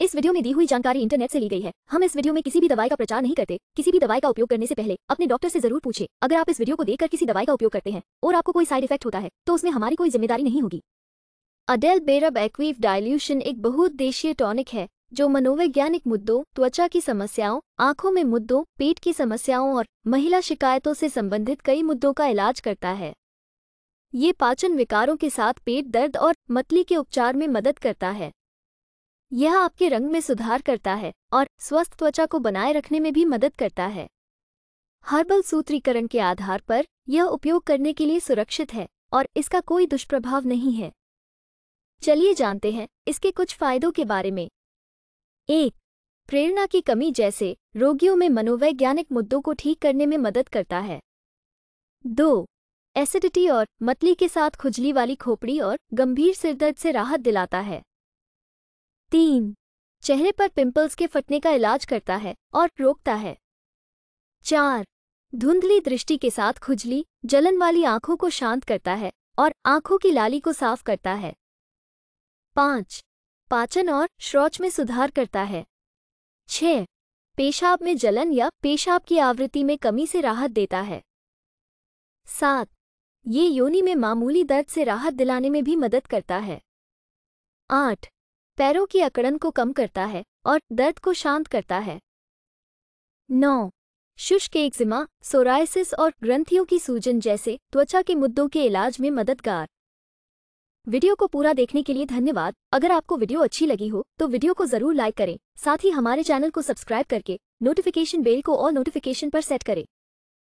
इस वीडियो में दी हुई जानकारी इंटरनेट से ली गई है हम इस वीडियो में किसी भी दवाई का प्रचार नहीं करते किसी भी दवाई का उपयोग करने से पहले अपने डॉक्टर से जरूर पूछे अगर आप इस वीडियो को देखकर किसी दवाई का उपयोग करते हैं और आपको कोई साइड इफेक्ट होता है तो उसमें हमारी कोई जिम्मेदारी नहीं होगी अडेल बेरब एक्वीव डायल्यूशन एक बहुउद्देशीय टॉनिक है जो मनोवैज्ञानिक मुद्दों त्वचा की समस्याओं आंखों में मुद्दों पेट की समस्याओं और महिला शिकायतों से संबंधित कई मुद्दों का इलाज करता है ये पाचन विकारों के साथ पेट दर्द और मतली के उपचार में मदद करता है यह आपके रंग में सुधार करता है और स्वस्थ त्वचा को बनाए रखने में भी मदद करता है हर्बल सूत्रीकरण के आधार पर यह उपयोग करने के लिए सुरक्षित है और इसका कोई दुष्प्रभाव नहीं है चलिए जानते हैं इसके कुछ फायदों के बारे में एक प्रेरणा की कमी जैसे रोगियों में मनोवैज्ञानिक मुद्दों को ठीक करने में मदद करता है दो एसिडिटी और मतली के साथ खुजली वाली खोपड़ी और गंभीर सिरदर्द से राहत दिलाता है तीन चेहरे पर पिंपल्स के फटने का इलाज करता है और रोकता है चार धुंधली दृष्टि के साथ खुजली जलन वाली आंखों को शांत करता है और आंखों की लाली को साफ करता है पांच पाचन और श्रौच में सुधार करता है छह पेशाब में जलन या पेशाब की आवृत्ति में कमी से राहत देता है सात ये योनि में मामूली दर्द से राहत दिलाने में भी मदद करता है आठ पैरों की अकड़न को कम करता है और दर्द को शांत करता है नौ शुष्क एक्जिमा सोराइसिस और ग्रंथियों की सूजन जैसे त्वचा के मुद्दों के इलाज में मददगार वीडियो को पूरा देखने के लिए धन्यवाद अगर आपको वीडियो अच्छी लगी हो तो वीडियो को जरूर लाइक करें साथ ही हमारे चैनल को सब्सक्राइब करके नोटिफिकेशन बेल को और नोटिफिकेशन पर सेट करें